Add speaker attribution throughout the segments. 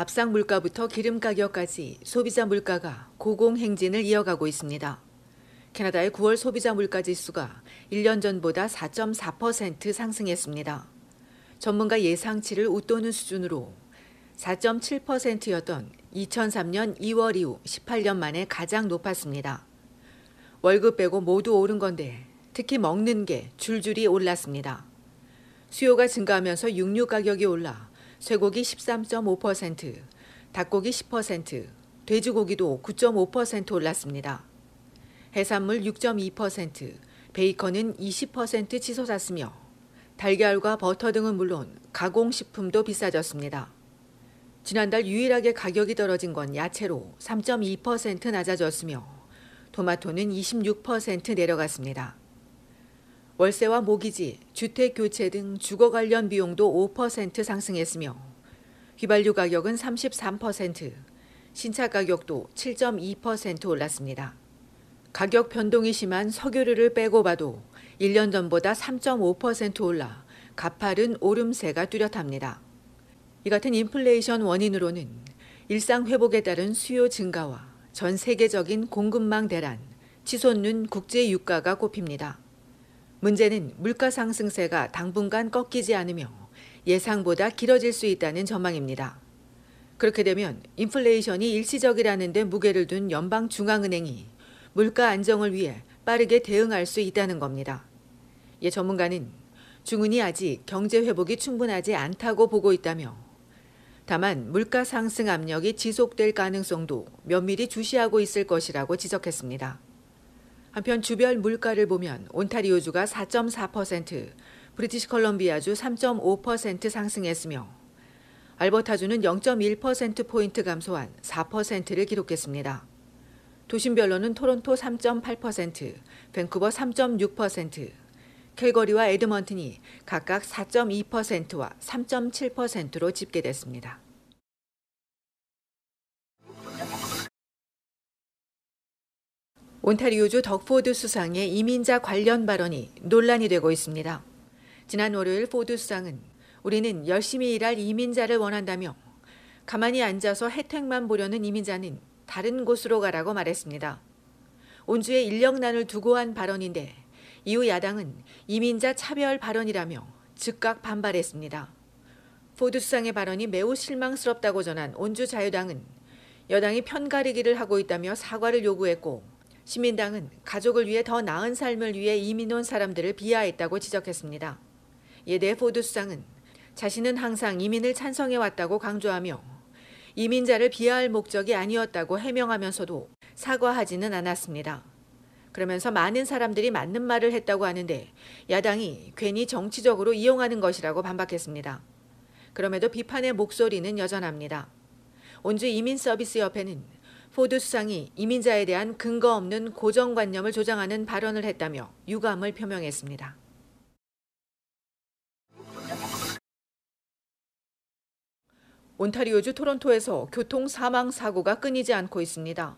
Speaker 1: 밥상 물가부터 기름 가격까지 소비자 물가가 고공행진을 이어가고 있습니다. 캐나다의 9월 소비자 물가 지수가 1년 전보다 4.4% 상승했습니다. 전문가 예상치를 웃도는 수준으로 4.7%였던 2003년 2월 이후 18년 만에 가장 높았습니다. 월급 빼고 모두 오른 건데 특히 먹는 게 줄줄이 올랐습니다. 수요가 증가하면서 육류 가격이 올라 쇠고기 13.5%, 닭고기 10%, 돼지고기도 9.5% 올랐습니다. 해산물 6.2%, 베이컨은 20% 치솟았으며 달걀과 버터 등은 물론 가공식품도 비싸졌습니다. 지난달 유일하게 가격이 떨어진 건 야채로 3.2% 낮아졌으며 토마토는 26% 내려갔습니다. 월세와 모기지, 주택 교체 등 주거 관련 비용도 5% 상승했으며 휘발유 가격은 33%, 신차 가격도 7.2% 올랐습니다. 가격 변동이 심한 석유류를 빼고 봐도 1년 전보다 3.5% 올라 가파른 오름세가 뚜렷합니다. 이 같은 인플레이션 원인으로는 일상 회복에 따른 수요 증가와 전 세계적인 공급망 대란, 치솟는 국제 유가가 꼽힙니다. 문제는 물가 상승세가 당분간 꺾이지 않으며 예상보다 길어질 수 있다는 전망입니다. 그렇게 되면 인플레이션이 일시적이라는 데 무게를 둔 연방 중앙은행이 물가 안정을 위해 빠르게 대응할 수 있다는 겁니다. 예 전문가는 중은이 아직 경제 회복이 충분하지 않다고 보고 있다며 다만 물가 상승 압력이 지속될 가능성도 면밀히 주시하고 있을 것이라고 지적했습니다. 한편 주별 물가를 보면 온타리오주가 4.4%, 브리티시 컬럼비아주 3.5% 상승했으며 알버타주는 0.1%포인트 감소한 4%를 기록했습니다. 도심별로는 토론토 3.8%, 밴쿠버 3.6%, 캘거리와 에드먼튼이 각각 4.2%와 3.7%로 집계됐습니다. 온타리오주 덕포드 수상의 이민자 관련 발언이 논란이 되고 있습니다. 지난 월요일 포드 수상은 우리는 열심히 일할 이민자를 원한다며 가만히 앉아서 혜택만 보려는 이민자는 다른 곳으로 가라고 말했습니다. 온주의 인력난을 두고 한 발언인데 이후 야당은 이민자 차별 발언이라며 즉각 반발했습니다. 포드 수상의 발언이 매우 실망스럽다고 전한 온주 자유당은 여당이 편가르기를 하고 있다며 사과를 요구했고 시민당은 가족을 위해 더 나은 삶을 위해 이민 온 사람들을 비하했다고 지적했습니다. 이에 내 포드 수상은 자신은 항상 이민을 찬성해왔다고 강조하며 이민자를 비하할 목적이 아니었다고 해명하면서도 사과하지는 않았습니다. 그러면서 많은 사람들이 맞는 말을 했다고 하는데 야당이 괜히 정치적으로 이용하는 것이라고 반박했습니다. 그럼에도 비판의 목소리는 여전합니다. 온주 이민서비스협회는 포드 수상이 이민자에 대한 근거 없는 고정관념을 조장하는 발언을 했다며 유감을 표명했습니다. 온타리오주 토론토에서 교통 사망 사고가 끊이지 않고 있습니다.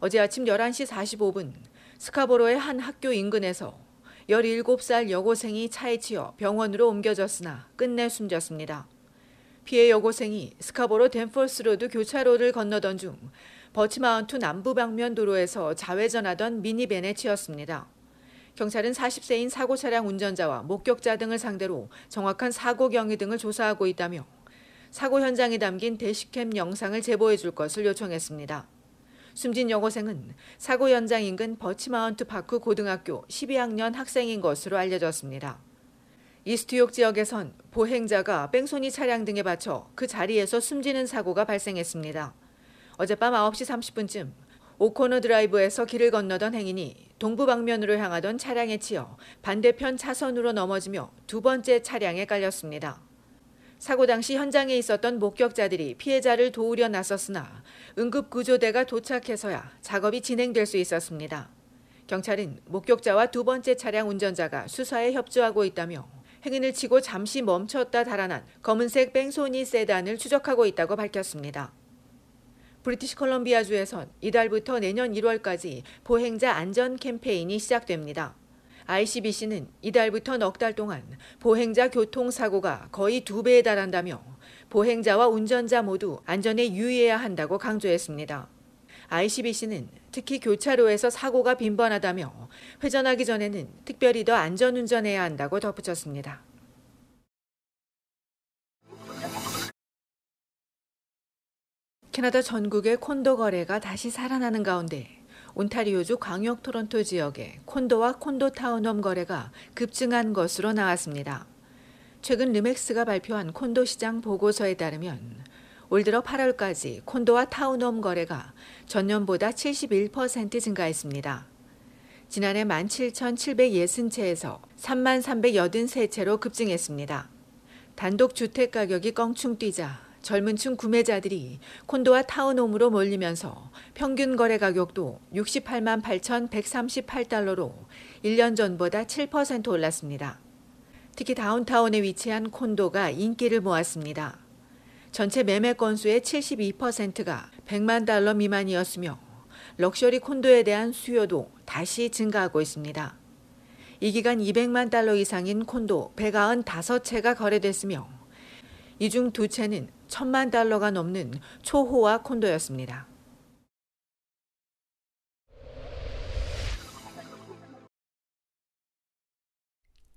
Speaker 1: 어제 아침 11시 45분 스카보로의 한 학교 인근에서 17살 여고생이 차에 치여 병원으로 옮겨졌으나 끝내 숨졌습니다. 피해 여고생이 스카보로 댄포스로드 교차로를 건너던 중 버치마운트 남부 방면 도로에서 좌회전하던 미니밴에 치였습니다. 경찰은 40세인 사고 차량 운전자와 목격자 등을 상대로 정확한 사고 경위 등을 조사하고 있다며 사고 현장에 담긴 대시캠 영상을 제보해 줄 것을 요청했습니다. 숨진 여고생은 사고 현장 인근 버치마운트 파크 고등학교 12학년 학생인 것으로 알려졌습니다. 이스트욕 지역에선 보행자가 뺑소니 차량 등에 받쳐 그 자리에서 숨지는 사고가 발생했습니다. 어젯밤 9시 30분쯤 오코너 드라이브에서 길을 건너던 행인이 동부 방면으로 향하던 차량에 치여 반대편 차선으로 넘어지며 두 번째 차량에 깔렸습니다. 사고 당시 현장에 있었던 목격자들이 피해자를 도우려 나섰으나 응급구조대가 도착해서야 작업이 진행될 수 있었습니다. 경찰은 목격자와 두 번째 차량 운전자가 수사에 협조하고 있다며 행인을 치고 잠시 멈췄다 달아난 검은색 뺑소니 세단을 추적하고 있다고 밝혔습니다. 브리티시 컬럼비아주에선 이달부터 내년 1월까지 보행자 안전 캠페인이 시작됩니다. ICBC는 이달부터 넉 달 동안 보행자 교통사고가 거의 두 배에 달한다며 보행자와 운전자 모두 안전에 유의해야 한다고 강조했습니다. ICBC는 특히 교차로에서 사고가 빈번하다며 회전하기 전에는 특별히 더 안전 운전해야 한다고 덧붙였습니다. 캐나다 전국의 콘도 거래가 다시 살아나는 가운데 온타리오주 광역 토론토 지역의 콘도와 콘도 타운홈 거래가 급증한 것으로 나왔습니다. 최근 르맥스가 발표한 콘도 시장 보고서에 따르면 올 들어 8월까지 콘도와 타운홈 거래가 전년보다 71% 증가했습니다. 지난해 17,760채에서 3 3 8 3채로 급증했습니다. 단독 주택 가격이 껑충 뛰자 젊은 층 구매자들이 콘도와 타운홈으로 몰리면서 평균 거래 가격도 68만 8,138달러로 1년 전보다 7% 올랐습니다. 특히 다운타운에 위치한 콘도가 인기를 모았습니다. 전체 매매 건수의 72%가 100만 달러 미만이었으며 럭셔리 콘도에 대한 수요도 다시 증가하고 있습니다. 이 기간 200만 달러 이상인 콘도 195채가 거래됐으며 이 중 두 채는 천만 달러가 넘는 초호화 콘도였습니다.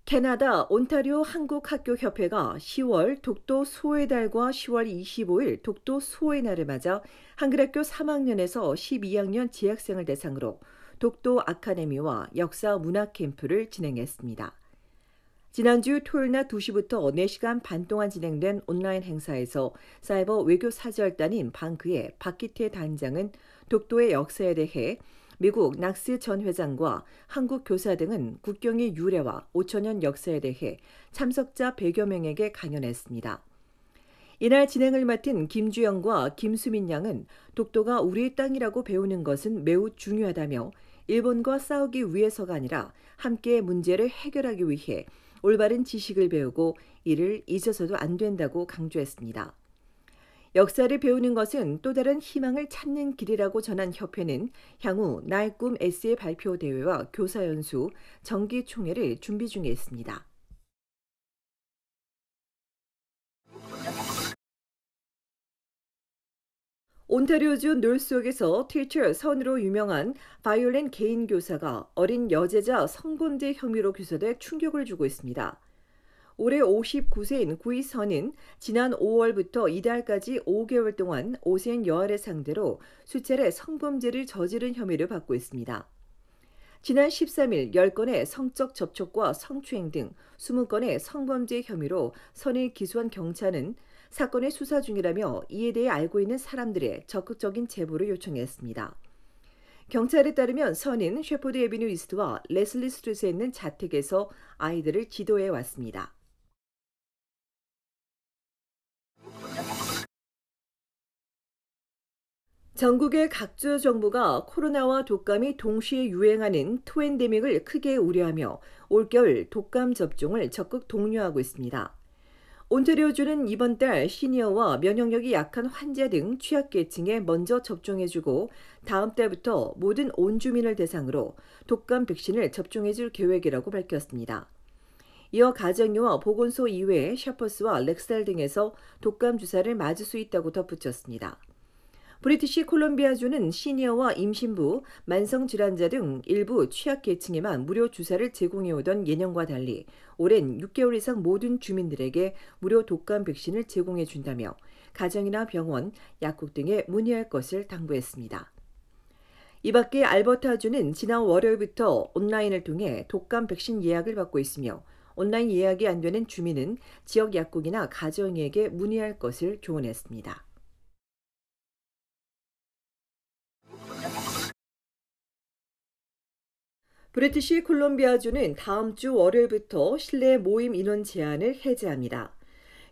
Speaker 2: 캐나다 온타리오 한국학교협회가 10월 독도 소외 달과 10월 25일 독도 소외 날을 맞아 한글학교 3학년에서 12학년 재학생을 대상으로 독도 아카데미와 역사 문화 캠프를 진행했습니다. 지난주 토요일 낮 2시부터 4시간 반 동안 진행된 온라인 행사에서 사이버 외교 사절단인 방크의 박기태 단장은 독도의 역사에 대해 미국 낙스 전 회장과 한국 교사 등은 국경의 유래와 5천년 역사에 대해 참석자 100여 명에게 강연했습니다. 이날 진행을 맡은 김주영과 김수민 양은 독도가 우리의 땅이라고 배우는 것은 매우 중요하다며 일본과 싸우기 위해서가 아니라 함께 문제를 해결하기 위해 올바른 지식을 배우고 이를 잊어서도 안 된다고 강조했습니다. 역사를 배우는 것은 또 다른 희망을 찾는 길이라고 전한 협회는 향후 나의 꿈 S의 발표 대회와 교사 연수, 정기 총회를 준비 중에 있습니다. 온타리오주 놀스역에서 티처 선으로 유명한 바이올린 개인 교사가 어린 여제자 성범죄 혐의로 기소돼 충격을 주고 있습니다. 올해 59세인 구이 선은 지난 5월부터 이달까지 5개월 동안 5세인 여아를 상대로 수차례 성범죄를 저지른 혐의를 받고 있습니다. 지난 13일 10건의 성적 접촉과 성추행 등 20건의 성범죄 혐의로 선을 기소한 경찰은 사건의 수사 중이라며 이에 대해 알고 있는 사람들의 적극적인 제보를 요청했습니다. 경찰에 따르면 선인 셰퍼드 에비뉴 이스트와 레슬리 스트리트에 있는 자택에서 아이들을 지도해 왔습니다. 전국의 각주 정부가 코로나와 독감이 동시에 유행하는 토엔데믹을 크게 우려하며 올겨울 독감 접종을 적극 독려하고 있습니다. 온타리오주는 이번 달 시니어와 면역력이 약한 환자 등 취약계층에 먼저 접종해주고 다음 달부터 모든 온주민을 대상으로 독감 백신을 접종해줄 계획이라고 밝혔습니다. 이어 가정의와 보건소 이외에 샤퍼스와 렉셀 등에서 독감 주사를 맞을 수 있다고 덧붙였습니다. 브리티시 콜롬비아주는 시니어와 임신부, 만성질환자 등 일부 취약계층에만 무료 주사를 제공해오던 예년과 달리 올해는 6개월 이상 모든 주민들에게 무료 독감 백신을 제공해준다며 가정이나 병원, 약국 등에 문의할 것을 당부했습니다. 이 밖에 알버타주는 지난 월요일부터 온라인을 통해 독감 백신 예약을 받고 있으며 온라인 예약이 안 되는 주민은 지역 약국이나 가정에게 문의할 것을 조언했습니다. 브리티시 콜롬비아주는 다음 주 월요일부터 실내 모임 인원 제한을 해제합니다.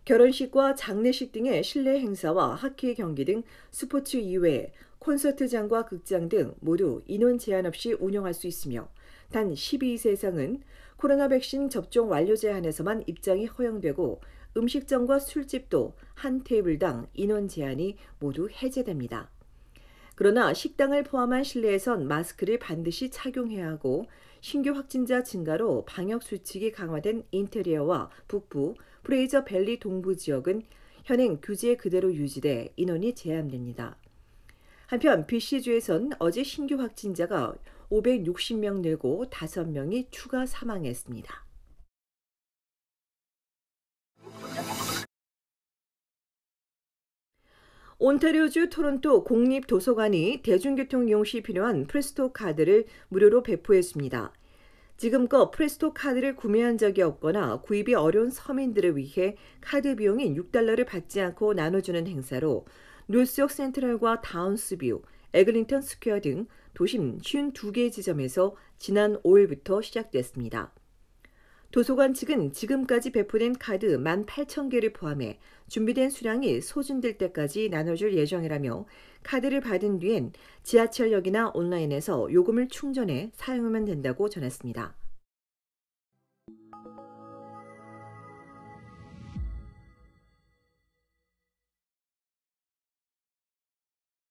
Speaker 2: 결혼식과 장례식 등의 실내 행사와 하키 경기 등 스포츠 이외에 콘서트장과 극장 등 모두 인원 제한 없이 운영할 수 있으며 단 12세 이상은 코로나 백신 접종 완료 제한에서만 입장이 허용되고 음식점과 술집도 한 테이블당 인원 제한이 모두 해제됩니다. 그러나 식당을 포함한 실내에선 마스크를 반드시 착용해야 하고 신규 확진자 증가로 방역 수칙이 강화된 인테리어와 북부, 프레이저 밸리 동부 지역은 현행 규제 그대로 유지돼 인원이 제한됩니다. 한편 BC주에선 어제 신규 확진자가 560명 늘고 5명이 추가 사망했습니다. 온타리오주 토론토 공립도서관이 대중교통 이용 시 필요한 프레스토 카드를 무료로 배포했습니다. 지금껏 프레스토 카드를 구매한 적이 없거나 구입이 어려운 서민들을 위해 카드 비용인 6달러를 받지 않고 나눠주는 행사로 뉴욕 센트럴과 다운스뷰, 에글링턴 스퀘어 등 도심 52개 지점에서 지난 5일부터 시작됐습니다. 도서관 측은 지금까지 배포된 카드 18,000개를 포함해 준비된 수량이 소진될 때까지 나눠줄 예정이라며 카드를 받은 뒤엔 지하철역이나 온라인에서 요금을 충전해 사용하면 된다고 전했습니다.